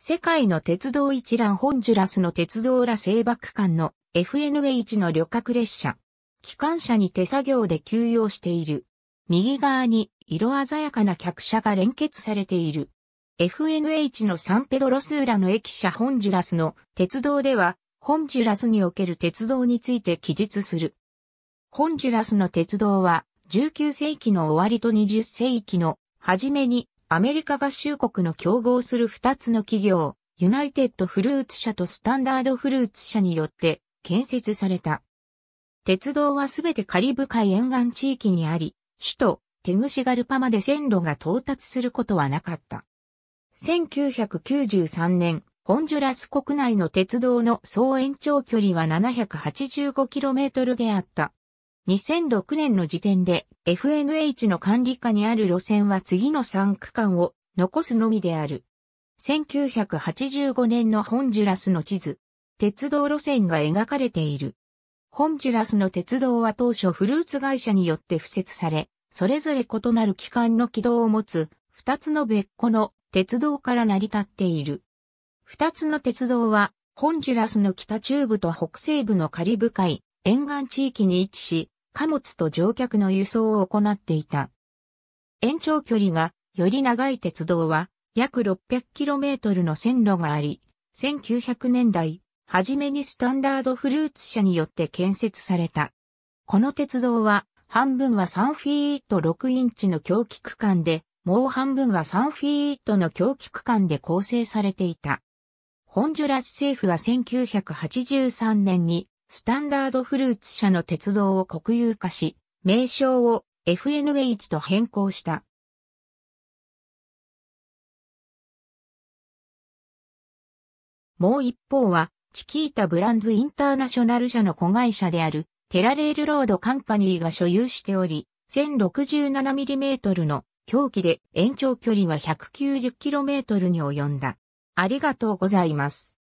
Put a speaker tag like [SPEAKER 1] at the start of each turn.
[SPEAKER 1] 世界の鉄道一覧ホンジュラスの鉄道ら西爆間の FNH の旅客列車。機関車に手作業で休養している。右側に色鮮やかな客車が連結されている。FNH のサンペドロスーラの駅舎ホンジュラスの鉄道では、ホンジュラスにおける鉄道について記述する。ホンジュラスの鉄道は19世紀の終わりと20世紀の初めにアメリカ合衆国の競合する二つの企業、ユナイテッドフルーツ社とスタンダードフルーツ社によって建設された。鉄道はすべてカリブ海沿岸地域にあり、首都テグシガルパまで線路が到達することはなかった。1993年、ホンジュラス国内の鉄道の総延長距離は 785km であった。2006年の時点で FNH の管理下にある路線は次の3区間を残すのみである。1985年のホンジュラスの地図、鉄道路線が描かれている。ホンジュラスの鉄道は当初フルーツ会社によって付設され、それぞれ異なる機関の軌道を持つ、二つの別個の鉄道から成り立っている。二つの鉄道は、ホンジュラスの北中部と北西部のカリブ海、沿岸地域に位置し、貨物と乗客の輸送を行っていた。延長距離がより長い鉄道は約 600km の線路があり、1900年代、はじめにスタンダードフルーツ社によって建設された。この鉄道は、半分は3フィート6インチの狂気区間で、もう半分は3フィートの狂気区間で構成されていた。ホンジュラス政府は1983年にスタンダードフルーツ社の鉄道を国有化し、名称を FNH と変更した。もう一方は、チキータブランズインターナショナル社の子会社である、テラレールロードカンパニーが所有しており、1067mm の狂気で延長距離は 190km に及んだ。あり
[SPEAKER 2] がとうございます。